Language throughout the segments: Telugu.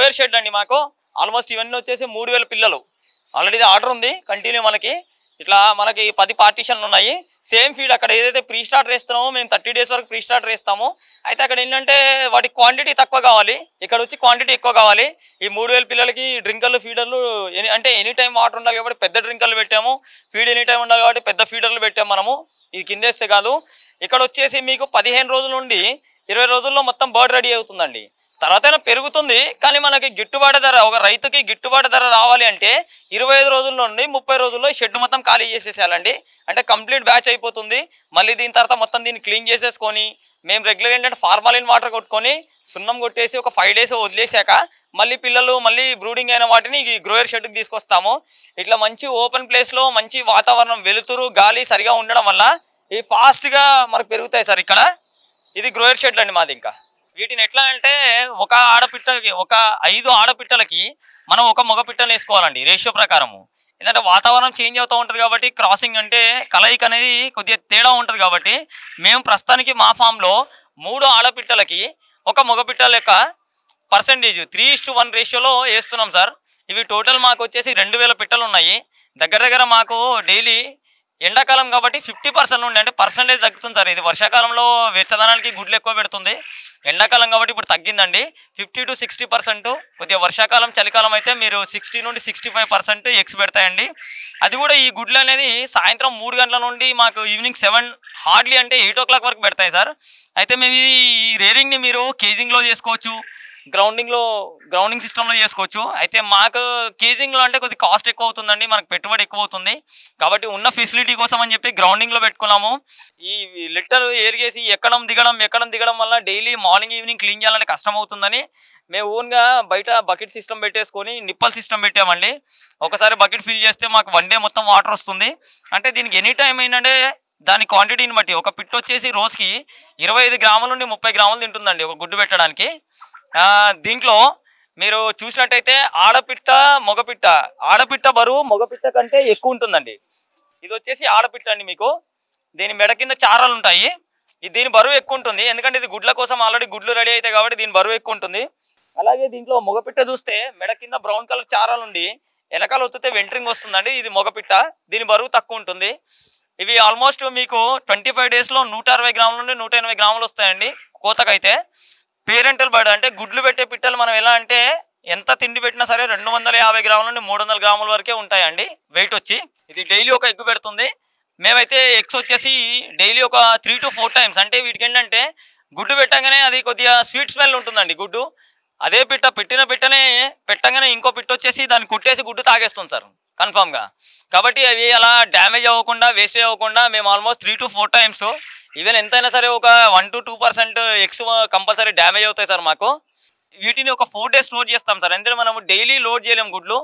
స్క్వేర్ షెడ్ అండి మాకు ఆల్మోస్ట్ ఇవన్నీ వచ్చేసి మూడు పిల్లలు ఆల్రెడీ ఆర్డర్ ఉంది కంటిన్యూ మనకి ఇట్లా మనకి పది పార్టీషన్లు ఉన్నాయి సేమ్ ఫీడ్ అక్కడ ఏదైతే ప్రీ స్టార్టర్ వేస్తున్నామో మేము థర్టీ డేస్ వరకు ప్రీ స్టార్టర్ వేస్తాము అయితే అక్కడ ఏంటంటే వాటి క్వాంటిటీ తక్కువ కావాలి ఇక్కడ వచ్చి క్వాంటిటీ ఎక్కువ కావాలి ఈ మూడు పిల్లలకి డ్రింకర్లు ఫీడర్లు అంటే ఎనీ టైం వాటర్ ఉండాలి కాబట్టి పెద్ద డ్రింకర్లు పెట్టాము ఫీడ్ ఎనీ టైం ఉండాలి కాబట్టి పెద్ద ఫీడర్లు పెట్టాము మనము ఇది కిందేస్తే కాదు ఇక్కడ వచ్చేసి మీకు పదిహేను రోజుల నుండి ఇరవై రోజుల్లో మొత్తం బర్డ్ రెడీ అవుతుందండి తర్వాత పెరుగుతుంది కానీ మనకి గిట్టుబాటు ధర ఒక రైతుకి గిట్టుబాటు ధర రావాలి అంటే ఇరవై ఐదు రోజుల నుండి ముప్పై రోజుల్లో షెడ్ మొత్తం ఖాళీ చేసేసేయాలండి అంటే కంప్లీట్ బ్యాచ్ అయిపోతుంది మళ్ళీ దీని తర్వాత మొత్తం దీన్ని క్లీన్ చేసేసుకొని మేము రెగ్యులర్ ఏంటంటే ఫార్మాలిన్ వాటర్ కొట్టుకొని సున్నం కొట్టేసి ఒక ఫైవ్ డేస్ వదిలేసాక మళ్ళీ పిల్లలు మళ్ళీ బ్రూడింగ్ అయిన వాటిని ఈ గ్రోయర్ షెడ్కి తీసుకొస్తాము ఇట్లా మంచి ఓపెన్ ప్లేస్లో మంచి వాతావరణం వెలుతురు గాలి సరిగా ఉండడం వల్ల ఇవి ఫాస్ట్గా మనకు పెరుగుతాయి సార్ ఇక్కడ ఇది గ్రోయర్ షెడ్లు అండి మాది ఇంకా వీటిని ఎట్లా అంటే ఒక ఆడపిట్టకి ఒక ఐదు ఆడపిట్టలకి మనం ఒక మగ పిట్టలు వేసుకోవాలండి రేషియో ప్రకారము ఎందుకంటే వాతావరణం చేంజ్ అవుతూ ఉంటుంది కాబట్టి క్రాసింగ్ అంటే కలయిక అనేది కొద్దిగా తేడా ఉంటుంది కాబట్టి మేము ప్రస్తుతానికి మా ఫామ్లో మూడు ఆడపిట్టలకి ఒక మగపిట్టల యొక్క పర్సంటేజ్ త్రీ ఇస్ వన్ రేషియోలో వేస్తున్నాం సార్ ఇవి టోటల్ మాకు వచ్చేసి రెండు వేల పిట్టలు ఉన్నాయి దగ్గర దగ్గర మాకు డైలీ ఎండాకాలం కాబట్టి ఫిఫ్టీ పర్సెంట్ నుండి అంటే పర్సంటేజ్ తగ్గుతుంది సార్ ఇది వర్షాకాలంలో వెచ్చదనానికి గుడ్లు ఎక్కువ పెడుతుంది ఎండాకాలం కాబట్టి ఇప్పుడు తగ్గిందండి ఫిఫ్టీ టు సిక్స్టీ పర్సెంట్ కొద్దిగా వర్షాకాలం చలికాలం అయితే మీరు సిక్స్టీ నుండి సిక్స్టీ ఫైవ్ పర్సెంట్ ఎక్స్ పెడతాయండి అది కూడా ఈ గుడ్లు అనేది సాయంత్రం మూడు గంటల నుండి మాకు ఈవినింగ్ సెవెన్ హార్డ్లీ అంటే ఎయిట్ ఓ క్లాక్ వరకు పెడతాయి సార్ అయితే మేము ఈ రేరింగ్ని మీరు కేజింగ్లో చేసుకోవచ్చు గ్రౌండింగ్లో గ్రౌండింగ్ సిస్టంలో చేసుకోవచ్చు అయితే మాకు కేజింగ్లో అంటే కొద్దిగా కాస్ట్ ఎక్కువ అవుతుందండి మనకు పెట్టుబడి ఎక్కువ అవుతుంది కాబట్టి ఉన్న ఫెసిలిటీ కోసం అని చెప్పి గ్రౌండింగ్లో పెట్టుకున్నాము ఈ లిటర్ చేసి ఎక్కడం దిగడం ఎక్కడం దిగడం వల్ల డైలీ మార్నింగ్ ఈవినింగ్ క్లీన్ చేయాలంటే కష్టం అవుతుందని మేము ఓన్గా బయట బకెట్ సిస్టమ్ పెట్టేసుకొని నిప్పల్ సిస్టమ్ పెట్టామండి ఒకసారి బకెట్ ఫిల్ చేస్తే మాకు వన్ డే మొత్తం వాటర్ వస్తుంది అంటే దీనికి ఎనీ టైం ఏంటంటే దాని క్వాంటిటీని బట్టి ఒక పిట్ వచ్చేసి రోజుకి ఇరవై ఐదు గ్రాముల నుండి ముప్పై గ్రాములు తింటుందండి ఒక గుడ్డు పెట్టడానికి దీంట్లో మీరు చూసినట్టయితే ఆడపిట్ట మగపిట్ట ఆడపిట్ట బరువు మగపిట్ట కంటే ఎక్కువ ఉంటుందండి ఇది వచ్చేసి ఆడపిట్ట అండి మీకు దీని మెడ కింద చారాలు ఉంటాయి దీని బరువు ఎక్కువ ఉంటుంది ఎందుకంటే ఇది గుడ్ల కోసం ఆల్రెడీ గుడ్లు రెడీ అవుతాయి కాబట్టి దీని బరువు ఎక్కువ ఉంటుంది అలాగే దీంట్లో మొగపిట్ట చూస్తే మెడ కింద బ్రౌన్ కలర్ చారాలు ఉండి వెనకాల వస్తే వెంట్రింగ్ వస్తుందండి ఇది మొగపిట్ట దీని బరువు తక్కువ ఉంటుంది ఇవి ఆల్మోస్ట్ మీకు ట్వంటీ ఫైవ్ డేస్లో నూట అరవై గ్రాముల నుండి నూట ఎనభై గ్రాములు వస్తాయండి కోతకైతే పేరెంటల్ బర్డ్ అంటే గుడ్లు పెట్టే పిట్టలు మనం ఎలా అంటే ఎంత తిండి పెట్టినా సరే రెండు వందల యాభై గ్రాముల నుండి మూడు వందల గ్రాముల వరకే ఉంటాయండి వెయిట్ వచ్చి ఇది డైలీ ఒక ఎగ్గు పెడుతుంది మేమైతే ఎగ్స్ వచ్చేసి డైలీ ఒక త్రీ టు ఫోర్ టైమ్స్ అంటే వీటికి ఏంటంటే గుడ్డు పెట్టగానే అది కొద్దిగా స్వీట్ స్మెల్ ఉంటుందండి గుడ్డు అదే పిట్ట పెట్టిన పిట్టనే పెట్టగానే ఇంకో పిట్ట వచ్చేసి దాన్ని కుట్టేసి గుడ్డు తాగేస్తుంది సార్ కన్ఫామ్గా కాబట్టి అవి అలా డ్యామేజ్ అవ్వకుండా వేస్ట్ అవ్వకుండా మేము almost three to four times even ఎంతైనా సరే ఒక one to two percent eggs compulsory damage అవుతాయి సార్ మాకు వీటిని ఒక ఫోర్ డేస్ స్టోర్ చేస్తాం సార్ ఎందుకంటే మనం డైలీ లోడ్ చేయలేము గుడ్లు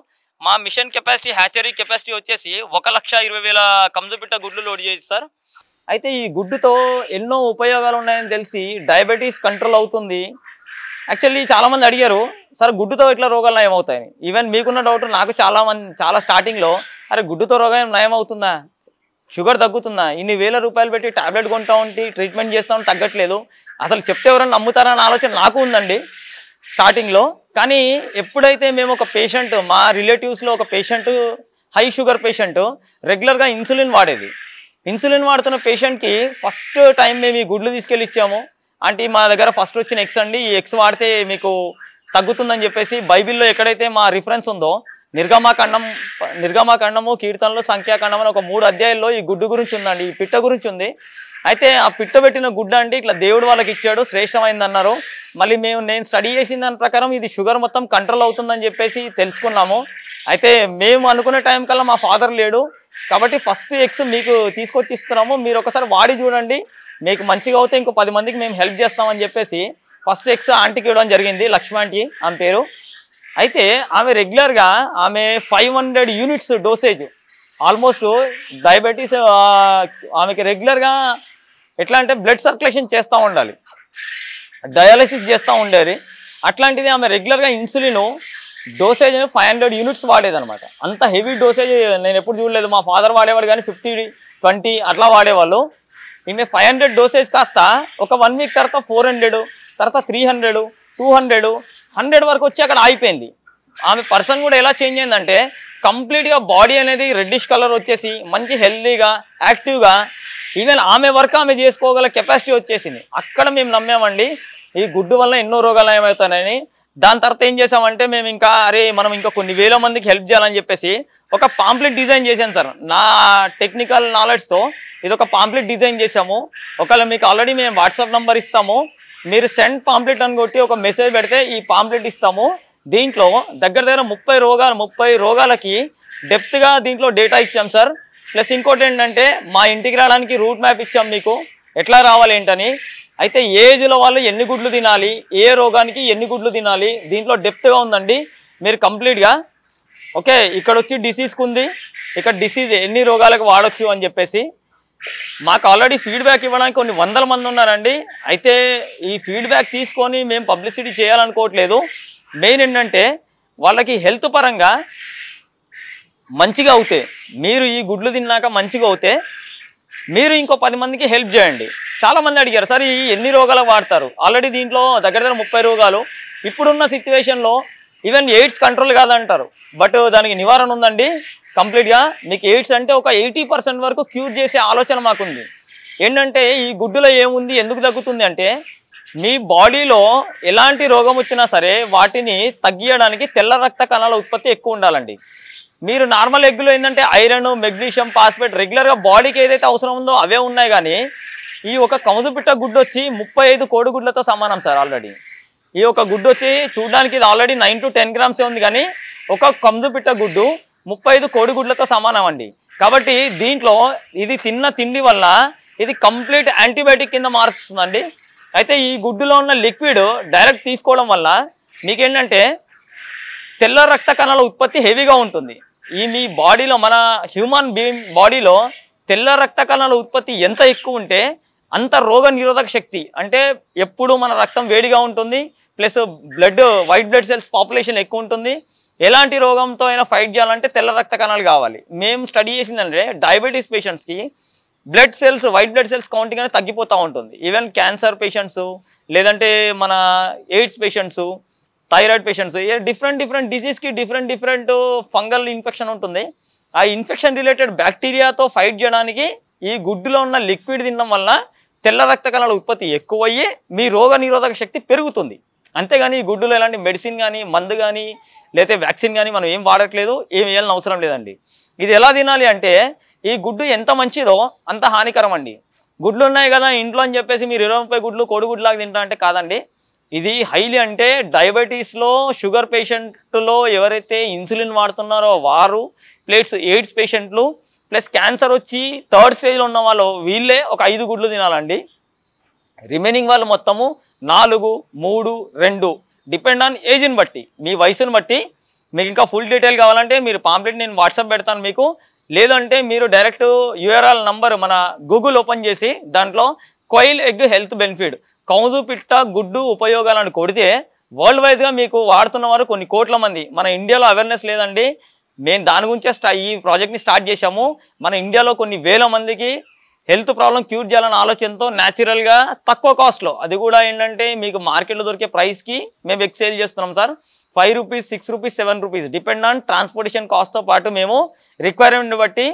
మా మిషన్ కెపాసిటీ హ్యాచరీ కెపాసిటీ వచ్చేసి ఒక లక్ష ఇరవై వేల కంజుపిట్ట గుడ్లు లోడ్ చేయొచ్చు సార్ అయితే ఈ గుడ్డుతో ఎన్నో ఉపయోగాలు ఉన్నాయని తెలిసి డయాబెటీస్ కంట్రోల్ అవుతుంది యాక్చువల్లీ చాలామంది అడిగారు సార్ గుడ్డుతో ఇట్లా రోగాలు నయం ఈవెన్ మీకున్న డౌట్ నాకు చాలా మంది చాలా స్టార్టింగ్లో అరే గుడ్డుతో రోగం నయం అవుతుందా షుగర్ తగ్గుతుందా ఇన్ని వేల రూపాయలు పెట్టి టాబ్లెట్ కొంటా ఉంటే ట్రీట్మెంట్ చేస్తా ఉంటే తగ్గట్లేదు అసలు చెప్తే ఎవరైనా నమ్ముతారా ఆలోచన నాకు ఉందండి స్టార్టింగ్లో కానీ ఎప్పుడైతే మేము ఒక పేషెంట్ మా రిలేటివ్స్లో ఒక పేషెంట్ హై షుగర్ పేషెంట్ రెగ్యులర్గా ఇన్సులిన్ వాడేది ఇన్సులిన్ వాడుతున్న పేషెంట్కి ఫస్ట్ టైం మేము ఈ గుడ్లు తీసుకెళ్ళి ఇచ్చాము అంటే మా దగ్గర ఫస్ట్ వచ్చిన ఎక్స్ అండి ఈ ఎక్స్ వాడితే మీకు తగ్గుతుందని చెప్పేసి బైబిల్లో ఎక్కడైతే మా రిఫరెన్స్ ఉందో నిర్గమాకాండం నిర్గమాకాండము కీర్తనలు సంఖ్యాకాండం అని ఒక మూడు అధ్యాయుల్లో ఈ గుడ్డు గురించి ఉందండి ఈ పిట్ట గురించి ఉంది అయితే ఆ పిట్ట పెట్టిన గుడ్డ అండి ఇట్లా దేవుడు వాళ్ళకి ఇచ్చాడు శ్రేష్టమైంది అన్నారు మళ్ళీ మేము నేను స్టడీ చేసిన దాని ప్రకారం ఇది షుగర్ మొత్తం కంట్రోల్ అవుతుందని చెప్పేసి తెలుసుకున్నాము అయితే మేము అనుకునే టైం కల్లా మా ఫాదర్ లేడు కాబట్టి ఫస్ట్ ఎగ్స్ మీకు తీసుకొచ్చి ఇస్తున్నాము మీరు ఒకసారి వాడి చూడండి మీకు మంచిగా అవుతే ఇంకో పది మందికి మేము హెల్ప్ చేస్తామని చెప్పేసి ఫస్ట్ ఎగ్స్ ఆంటీకి ఇవ్వడం జరిగింది లక్ష్మీ ఆంటీ ఆమె పేరు అయితే ఆమె రెగ్యులర్గా ఆమె five hundred units dosage almost diabetes ఆమెకి రెగ్యులర్గా ఎట్లా అంటే బ్లడ్ సర్క్యులేషన్ చేస్తూ ఉండాలి డయాలసిస్ చేస్తూ ఉండేది అట్లాంటిది ఆమె రెగ్యులర్గా insulin dosage five hundred units వాడేదనమాట అంత హెవీ డోసేజ్ నేను ఎప్పుడు చూడలేదు మా ఫాదర్ వాడేవాడు కానీ ఫిఫ్టీ ట్వంటీ అట్లా వాడేవాళ్ళు ఈమె ఫైవ్ హండ్రెడ్ డోసేజ్ కాస్త ఒక వన్ వీక్ తర్వాత ఫోర్ హండ్రెడ్ తర్వాత three hundred two hundred hundred వరకు వచ్చి అక్కడ ఆగిపోయింది ఆమె పర్సన్ కూడా ఎలా చేంజ్ అయిందంటే కంప్లీట్గా బాడీ అనేది రెడ్డిష్ కలర్ వచ్చేసి మంచి హెల్దీగా యాక్టివ్గా ఈవెన్ ఆమె వర్క్ ఆమె చేసుకోగల కెపాసిటీ వచ్చేసింది అక్కడ మేము నమ్మామండి ఈ గుడ్డు వల్ల ఎన్నో రోగాలు ఏమవుతాయని దాని తర్వాత ఏం చేసామంటే మేము ఇంకా అరే మనం ఇంకా కొన్ని వేల మందికి హెల్ప్ చేయాలని చెప్పేసి ఒక పాంప్లెట్ డిజైన్ చేశాను సార్ నా టెక్నికల్ నాలెడ్జ్తో ఇది ఒక పాంప్లెట్ డిజైన్ చేసాము ఒకవేళ మీకు ఆల్రెడీ మేము వాట్సాప్ నెంబర్ ఇస్తాము మీరు సెండ్ పాంప్లెట్ అని కొట్టి ఒక మెసేజ్ పెడితే ఈ పాంప్లెట్ ఇస్తాము దీంట్లో దగ్గర దగ్గర ముప్పై రోగాలు ముప్పై రోగాలకి డెప్త్గా దీంట్లో డేటా ఇచ్చాం సార్ ప్లస్ ఇంకోటి ఏంటంటే మా ఇంటికి రావడానికి రూట్ మ్యాప్ ఇచ్చాం మీకు ఎట్లా రావాలి ఏంటని అయితే ఏజ్ల వాళ్ళు ఎన్ని గుడ్లు తినాలి ఏ రోగానికి ఎన్ని గుడ్లు తినాలి దీంట్లో డెప్త్గా ఉందండి మీరు కంప్లీట్గా ఓకే ఇక్కడ వచ్చి డిసీజ్కి ఉంది ఇక్కడ డిసీజ్ ఎన్ని రోగాలకు వాడచ్చు అని చెప్పేసి మాకు ఆల్రెడీ ఫీడ్బ్యాక్ ఇవ్వడానికి కొన్ని వందల మంది ఉన్నారండి అయితే ఈ ఫీడ్బ్యాక్ తీసుకొని మేము పబ్లిసిటీ చేయాలనుకోవట్లేదు మెయిన్ ఏంటంటే వాళ్ళకి హెల్త్ పరంగా మంచిగా అవుతే మీరు ఈ గుడ్లు తిన్నాక మంచిగా అవుతే మీరు ఇంకో పది మందికి హెల్ప్ చేయండి చాలామంది అడిగారు సార్ ఈ ఎన్ని రోగాలు వాడతారు ఆల్రెడీ దీంట్లో దగ్గర దగ్గర ముప్పై రోగాలు ఇప్పుడున్న సిచ్యువేషన్లో ఈవెన్ ఎయిడ్స్ కంట్రోల్ కాదంటారు బట్ దానికి నివారణ ఉందండి కంప్లీట్గా మీకు ఎయిడ్స్ అంటే ఒక ఎయిటీ పర్సెంట్ వరకు క్యూర్ చేసే ఆలోచన మాకుంది ఏంటంటే ఈ గుడ్డులో ఏముంది ఎందుకు తగ్గుతుంది అంటే మీ బాడీలో ఎలాంటి రోగం వచ్చినా సరే వాటిని తగ్గియడానికి తెల్ల రక్త కణాల ఉత్పత్తి ఎక్కువ ఉండాలండి మీరు నార్మల్ ఎగ్గులో ఏంటంటే ఐరన్ మెగ్నీషియం ఫాస్ఫేట్ రెగ్యులర్గా బాడీకి ఏదైతే అవసరం ఉందో అవే ఉన్నాయి కానీ ఈ ఒక కౌజుపిట్ట గుడ్డు వచ్చి ముప్పై ఐదు కోడిగుడ్లతో సమానం సార్ ఆల్రెడీ ఈ ఒక గుడ్డు వచ్చి చూడడానికి ఇది ఆల్రెడీ నైన్ టు టెన్ గ్రామ్సే ఉంది కానీ ఒక కంజుపిట్ట గుడ్డు ముప్పై ఐదు కోడిగుడ్లతో సమానం అండి కాబట్టి దీంట్లో ఇది తిన్న తిండి వల్ల ఇది కంప్లీట్ యాంటీబయాటిక్ కింద మారుస్తుందండి అయితే ఈ గుడ్డులో ఉన్న లిక్విడ్ డైరెక్ట్ తీసుకోవడం వల్ల మీకేంటంటే తెల్ల రక్త కణాల ఉత్పత్తి హెవీగా ఉంటుంది ఈ మీ బాడీలో మన హ్యూమన్ బీయింగ్ బాడీలో తెల్ల రక్త కణాల ఉత్పత్తి ఎంత ఎక్కువ ఉంటే అంత రోగ నిరోధక శక్తి అంటే ఎప్పుడు మన రక్తం వేడిగా ఉంటుంది plus blood white blood cells population ఎక్కువ ఉంటుంది ఎలాంటి రోగంతో అయినా ఫైట్ చేయాలంటే తెల్ల రక్త కణాలు కావాలి మేము స్టడీ చేసిందంటే డయాబెటీస్ పేషెంట్స్కి blood cells white blood cells counting అనేది తగ్గిపోతూ ఉంటుంది ఈవెన్ క్యాన్సర్ పేషెంట్స్ లేదంటే మన AIDS patients thyroid patients different different డిసీజ్కి డిఫరెంట్ డిఫరెంట్ ఫంగల్ ఇన్ఫెక్షన్ ఉంటుంది ఆ ఇన్ఫెక్షన్ రిలేటెడ్ బ్యాక్టీరియాతో ఫైట్ చేయడానికి ఈ గుడ్డులో ఉన్న లిక్విడ్ తినడం వల్ల తెల్ల రక్త కణాల ఉత్పత్తి ఎక్కువయ్యి మీ రోగ శక్తి పెరుగుతుంది అంతేగాని ఈ గుడ్డులో ఎలాంటి మెడిసిన్ కానీ మందు కానీ లేకపోతే వ్యాక్సిన్ కానీ మనం ఏం వాడట్లేదు ఏం వేయాలని అవసరం లేదండి ఇది ఎలా తినాలి అంటే ఈ గుడ్డు ఎంత మంచిదో అంత హానికరం అండి గుడ్లు ఉన్నాయి కదా ఇంట్లో అని చెప్పేసి మీరు ఇరవై ముప్పై గుడ్లు కోడిగుడ్లాగా తింటా అంటే కాదండి ఇది హైలీ అంటే డయాబెటీస్లో షుగర్ పేషెంట్లో ఎవరైతే ఇన్సులిన్ వాడుతున్నారో వారు ప్లేట్స్ ఎయిడ్స్ పేషెంట్లు ప్లస్ క్యాన్సర్ వచ్చి థర్డ్ స్టేజ్లో ఉన్న వాళ్ళు వీళ్ళే ఒక ఐదు గుడ్లు తినాలండి రిమైనింగ్ వాళ్ళు మొత్తము నాలుగు మూడు రెండు డిపెండ్ ఆన్ ఏజ్ని బట్టి మీ వయసుని బట్టి మీకు ఇంకా ఫుల్ డీటెయిల్ కావాలంటే మీరు పాంప్లెట్ నేను వాట్సాప్ పెడతాను మీకు లేదంటే మీరు డైరెక్ట్ యూఆర్ఆల్ నంబర్ మన గూగుల్ ఓపెన్ చేసి దాంట్లో కొయిల్ ఎగ్ హెల్త్ బెనిఫిట్ కౌజు పిట్ట గుడ్డు ఉపయోగాలను కొడితే వరల్డ్ వైజ్గా మీకు వాడుతున్న వారు కొన్ని కోట్ల మంది మన ఇండియాలో అవేర్నెస్ లేదండి మేము దాని గురించే ఈ ప్రాజెక్ట్ని స్టార్ట్ చేశాము మన ఇండియాలో కొన్ని వేల మందికి హెల్త్ ప్రాబ్లం క్యూర్ చేయాలనే ఆలోచనతో న్యాచురల్గా తక్కువ కాస్ట్లో అది కూడా ఏంటంటే మీకు మార్కెట్లో దొరికే ప్రైస్కి మేము ఎక్సేల్ చేస్తున్నాం sir five rupees six rupees seven rupees depend on transportation కాస్ట్తో పాటు మేము రిక్వైర్మెంట్ బట్టి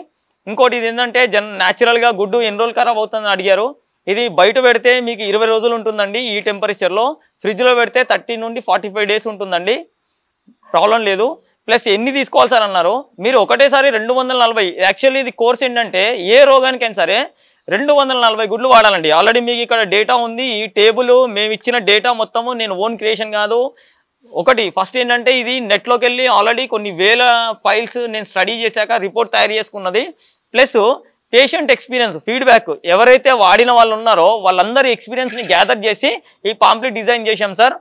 ఇంకోటి ఇది ఏంటంటే జన్ న్యాచురల్గా గుడ్డు ఎన్ని రోజులు ఖరాబ్ అవుతుందని అడిగారు ఇది బయట పెడితే మీకు ఇరవై రోజులు ఉంటుందండి ఈ టెంపరేచర్లో ఫ్రిడ్జ్లో పెడితే థర్టీ నుండి ఫార్టీ డేస్ ఉంటుందండి ప్రాబ్లం లేదు ప్లస్ ఎన్ని తీసుకోవాలి సార్ అన్నారు మీరు ఒకటేసారి రెండు వందల నలభై యాక్చువల్లీ ఇది కోర్స్ ఏంటంటే ఏ రోగానికైనా సరే రెండు వందల నలభై గుడ్లు వాడాలండి ఆల్రెడీ మీకు ఇక్కడ డేటా ఉంది ఈ టేబుల్ మేము ఇచ్చిన డేటా మొత్తము నేను ఓన్ క్రియేషన్ కాదు ఒకటి ఫస్ట్ ఏంటంటే ఇది నెట్లోకి వెళ్ళి ఆల్రెడీ కొన్ని వేల ఫైల్స్ నేను స్టడీ చేశాక రిపోర్ట్ తయారు చేసుకున్నది ప్లస్ పేషెంట్ ఎక్స్పీరియన్స్ ఫీడ్బ్యాక్ ఎవరైతే వాడిన వాళ్ళు ఉన్నారో వాళ్ళందరి ఎక్స్పీరియన్స్ని గ్యాదర్ చేసి ఈ పాంప్లెట్ డిజైన్ చేశాం సార్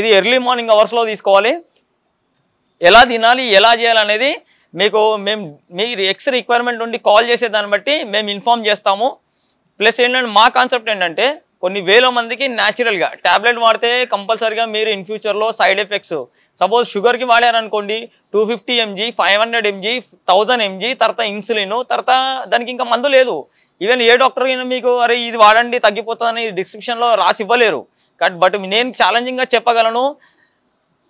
ఇది ఎర్లీ మార్నింగ్ అవర్స్లో తీసుకోవాలి ఎలా తినాలి ఎలా చేయాలనేది మీకు మేము మీ ఎక్స్ రిక్వైర్మెంట్ ఉండి కాల్ చేసే దాన్ని బట్టి మేము ఇన్ఫామ్ చేస్తాము ప్లస్ ఏంటంటే మా కాన్సెప్ట్ ఏంటంటే కొన్ని వేల మందికి న్యాచురల్గా ట్యాబ్లెట్ వాడితే కంపల్సరీగా మీరు ఇన్ ఫ్యూచర్లో సైడ్ ఎఫెక్ట్స్ సపోజ్ షుగర్కి వాడారనుకోండి two fifty MG five hundred MG thousand MG తర్వాత ఇన్సులిన్ తర్వాత దానికి ఇంకా మందు లేదు ఈవెన్ ఏ డాక్టర్ అయినా మీకు అరే ఇది వాడండి తగ్గిపోతుందని డిస్క్రిప్షన్లో రాసి ఇవ్వలేరు బట్ నేను ఛాలెంజింగ్గా చెప్పగలను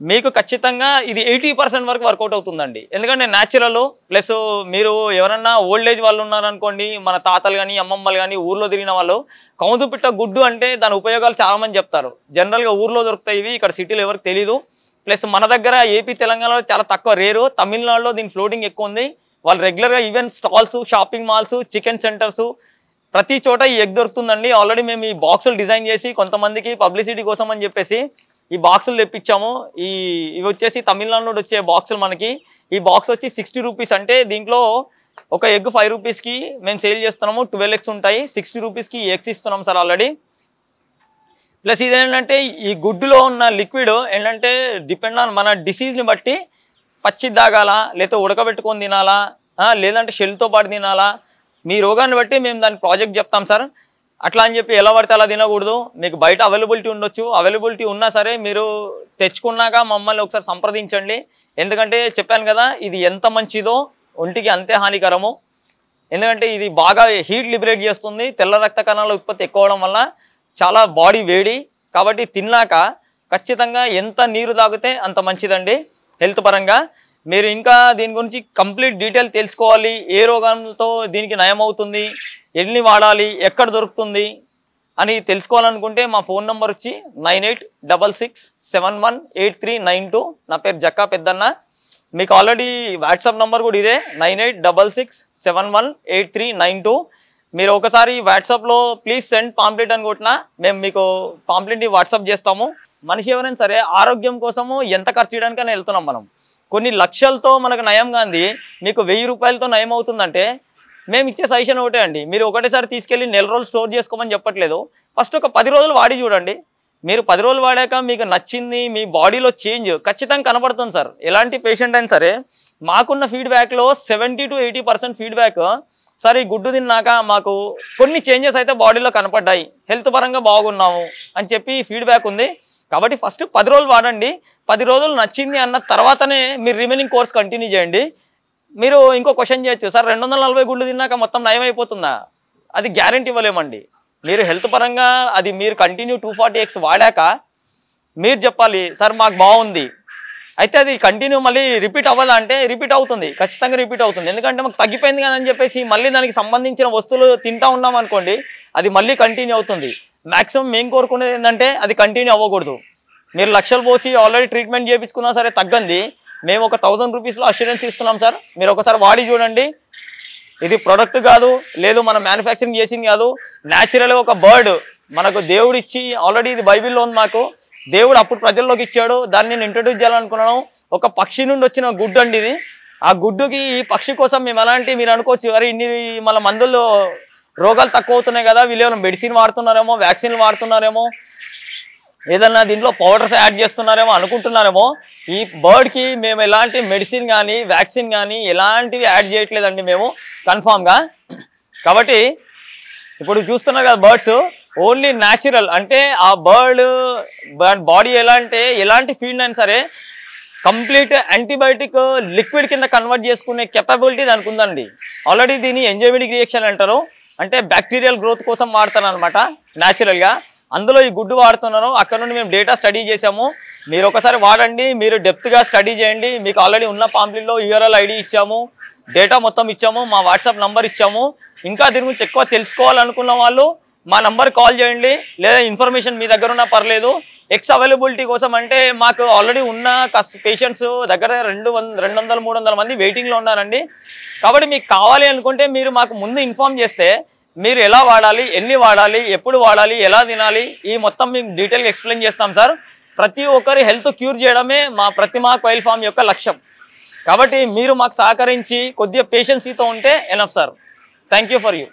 మీకు ఖచ్చితంగా ఇది ఎయిటీ పర్సెంట్ వరకు వర్కౌట్ అవుతుందండి ఎందుకంటే న్యాచురల్ ప్లస్ మీరు ఎవరన్నా ఓల్డ్ ఏజ్ వాళ్ళు ఉన్నారనుకోండి మన తాతలు కానీ అమ్మమ్మలు కానీ ఊర్లో తిరిగిన వాళ్ళు కౌంతు పిట్ట గుడ్డు అంటే దాని ఉపయోగాలు చాలామంది చెప్తారు జనరల్గా ఊర్లో దొరుకుతాయి ఇవి ఇక్కడ సిటీలో ఎవరికి తెలీదు ప్లస్ మన దగ్గర ఏపీ తెలంగాణలో చాలా తక్కువ రేరు తమిళనాడులో దీని ఫ్లోటింగ్ ఎక్కువ ఉంది వాళ్ళు రెగ్యులర్గా even stalls shopping malls chicken centres ప్రతి చోట ఈ ఎగ్ దొరుకుతుందండి ఆల్రెడీ మేము ఈ బాక్సులు డిజైన్ చేసి కొంతమందికి పబ్లిసిటీ కోసం అని చెప్పేసి ఈ బాక్సులు తెప్పించాము ఈ ఇవి వచ్చేసి తమిళనాడు వచ్చే బాక్సులు మనకి ఈ బాక్స్ వచ్చి సిక్స్టీ రూపీస్ అంటే దీంట్లో ఒక ఎగ్ ఫైవ్ రూపీస్కి మేము సేల్ చేస్తున్నాము ట్వెల్వ్ ఎగ్స్ ఉంటాయి సిక్స్టీ రూపీస్కి ఎగ్స్ ఇస్తున్నాం సార్ ఆల్రెడీ ప్లస్ ఇదేంటంటే ఈ గుడ్డులో ఉన్న లిక్విడ్ ఏంటంటే డిపెండ్ ఆన్ మన డిసీజ్ని బట్టి పచ్చి దాగాల లేకపోతే ఉడకబెట్టుకొని తినాలా లేదంటే షెల్తో పాటు తినాలా మీ రోగాన్ని బట్టి మేము దాని ప్రాజెక్ట్ చెప్తాం సార్ అట్లా అని చెప్పి ఎలా పడితే అలా తినకూడదు మీకు బయట అవైలబిలిటీ ఉండొచ్చు అవైలబిలిటీ ఉన్నా సరే మీరు తెచ్చుకున్నాక మమ్మల్ని ఒకసారి సంప్రదించండి ఎందుకంటే చెప్పాను కదా ఇది ఎంత మంచిదో ఒంటికి అంతే హానికరము ఎందుకంటే ఇది బాగా హీట్ లిబరేట్ చేస్తుంది తెల్ల రక్త కణాల ఉత్పత్తి ఎక్కువ అవడం వల్ల చాలా బాడీ వేడి కాబట్టి తిన్నాక ఖచ్చితంగా ఎంత నీరు తాగితే అంత మంచిదండి హెల్త్ పరంగా మీరు ఇంకా దీని గురించి కంప్లీట్ డీటెయిల్ తెలుసుకోవాలి ఏ రోగంతో దీనికి నయం అవుతుంది ఎన్ని వాడాలి ఎక్కడ దొరుకుతుంది అని తెలుసుకోవాలనుకుంటే మా ఫోన్ నెంబర్ వచ్చి nine eight double six seven one eight three nine two నా పేరు జక్కా పెద్దన్న మీకు ఆల్రెడీ వాట్సాప్ నెంబర్ కూడా ఇదే nine eight double six seven one eight three nine two మీరు ఒకసారి వాట్సాప్లో ప్లీజ్ సెండ్ పాంప్లెట్ అని కొట్టిన మేము మీకు పాంప్లెట్ని వాట్సాప్ చేస్తాము మనిషి ఎవరైనా సరే ఆరోగ్యం కోసము ఎంత ఖర్చు చేయడానికైనా వెళ్తున్నాం మనం కొన్ని లక్షలతో మనకు నయం కానీ మీకు వెయ్యి రూపాయలతో నయం అవుతుందంటే మేము ఇచ్చే సజెషన్ ఒకటే అండి మీరు ఒకటేసారి తీసుకెళ్ళి నెల రోజులు స్టోర్ చేసుకోమని చెప్పట్లేదు ఫస్ట్ ఒక పది రోజులు వాడి చూడండి మీరు పది రోజులు వాడాక మీకు నచ్చింది మీ బాడీలో చేంజ్ ఖచ్చితంగా కనబడుతుంది సార్ ఎలాంటి పేషెంట్ అయినా సరే మాకున్న ఫీడ్బ్యాక్లో seventy to eighty percent feedback sir ఈ గుడ్డు తిన్నాక మాకు కొన్ని చేంజెస్ అయితే బాడీలో కనపడ్డాయి హెల్త్ పరంగా బాగున్నాము అని చెప్పి ఫీడ్బ్యాక్ ఉంది కాబట్టి ఫస్ట్ పది రోజులు వాడండి పది రోజులు నచ్చింది అన్న తర్వాతనే మీరు రిమైనింగ్ కోర్స్ కంటిన్యూ చేయండి మీరు ఇంకో క్వశ్చన్ చేయొచ్చు సార్ రెండు వందల నలభై గుళ్ళు తిన్నాక మొత్తం నయమైపోతుందా అది గ్యారంటీ ఇవ్వలేమండి మీరు హెల్త్ పరంగా అది మీరు కంటిన్యూ టూ ఫార్టీ ఎక్స్ వాడాక మీరు చెప్పాలి సార్ మాకు బాగుంది అయితే అది కంటిన్యూ మళ్ళీ రిపీట్ అవ్వాలా అంటే రిపీట్ అవుతుంది ఖచ్చితంగా రిపీట్ అవుతుంది ఎందుకంటే మాకు తగ్గిపోయింది కదని చెప్పేసి మళ్ళీ దానికి సంబంధించిన వస్తువులు తింటా ఉన్నాం అనుకోండి అది మళ్ళీ కంటిన్యూ అవుతుంది మ్యాక్సిమం మేము కోరుకునేది ఏంటంటే అది కంటిన్యూ అవ్వకూడదు మీరు లక్షలు పోసి ఆల్రెడీ ట్రీట్మెంట్ చేయించుకున్నా సరే తగ్గంది మేము ఒక థౌజండ్ రూపీస్లో అష్యూరెన్స్ ఇస్తున్నాం సార్ మీరు ఒకసారి వాడి చూడండి ఇది ప్రొడక్ట్ కాదు లేదు మనం మ్యానుఫ్యాక్చరింగ్ చేసింది కాదు న్యాచురల్గా ఒక బర్డ్ మనకు దేవుడు ఇచ్చి ఆల్రెడీ ఇది బైబిల్లో ఉంది మాకు దేవుడు అప్పుడు ప్రజల్లోకి ఇచ్చాడు దాన్ని నేను ఇంట్రడ్యూస్ చేయాలనుకున్నాను ఒక పక్షి నుండి వచ్చిన గుడ్డు అండి ఇది ఆ గుడ్డుకి ఈ పక్షి కోసం మేము ఎలాంటి మీరు అనుకోవచ్చు అరే ఇన్ని మళ్ళీ మందుల్లో రోగాలు తక్కువ అవుతున్నాయి కదా వీళ్ళు మెడిసిన్ వాడుతున్నారేమో వ్యాక్సిన్లు వాడుతున్నారేమో ఏదన్నా దీంట్లో పౌడర్స్ యాడ్ చేస్తున్నారేమో అనుకుంటున్నారేమో ఈ బర్డ్కి మేము ఎలాంటి మెడిసిన్ కానీ వ్యాక్సిన్ కానీ ఎలాంటివి యాడ్ చేయట్లేదండి మేము కన్ఫామ్గా కాబట్టి ఇప్పుడు చూస్తున్నారు కదా బర్డ్స్ ఓన్లీ న్యాచురల్ అంటే ఆ బర్డ్ బాడీ ఎలా అంటే ఎలాంటి ఫీల్డ్ అయినా సరే కంప్లీట్ యాంటీబయాటిక్ లిక్విడ్ కింద కన్వర్ట్ చేసుకునే కెపబిలిటీ దానికి ఉందండి ఆల్రెడీ దీన్ని ఎంజైమిడిక్ రియాక్షన్ అంటారు అంటే బ్యాక్టీరియల్ గ్రోత్ కోసం వాడతాను అనమాట న్యాచురల్గా అందులో ఈ గుడ్డు వాడుతున్నాను అక్కడ నుండి మేము డేటా స్టడీ చేసాము మీరు ఒకసారి వాడండి మీరు డెప్త్గా స్టడీ చేయండి మీకు ఆల్రెడీ ఉన్న పాంప్లీలో యూఆర్ఎల్ ఐడి ఇచ్చాము డేటా మొత్తం ఇచ్చాము మా వాట్సాప్ నంబర్ ఇచ్చాము ఇంకా దీని గురించి ఎక్కువ తెలుసుకోవాలనుకున్న వాళ్ళు మా నంబర్ కాల్ చేయండి లేదా ఇన్ఫర్మేషన్ మీ దగ్గర ఉన్నా పర్లేదు ఎక్స్ అవైలబిలిటీ కోసం అంటే మాకు ఆల్రెడీ ఉన్న పేషెంట్స్ దగ్గర రెండు వంద రెండు వందల మూడు వందల మంది వెయిటింగ్లో ఉన్నారండి కాబట్టి మీకు కావాలి అనుకుంటే మీరు మాకు ముందు ఇన్ఫామ్ చేస్తే మీరు ఎలా వాడాలి ఎన్ని వాడాలి ఎప్పుడు వాడాలి ఎలా తినాలి ఈ మొత్తం మేము డీటెయిల్గా ఎక్స్ప్లెయిన్ చేస్తాం సార్ ప్రతి ఒక్కరి హెల్త్ క్యూర్ చేయడమే మా ప్రతిమా క్వైల్ ఫామ్ యొక్క లక్ష్యం కాబట్టి మీరు మాకు సహకరించి కొద్దిగా పేషెన్సీతో ఉంటే enough sir thank for you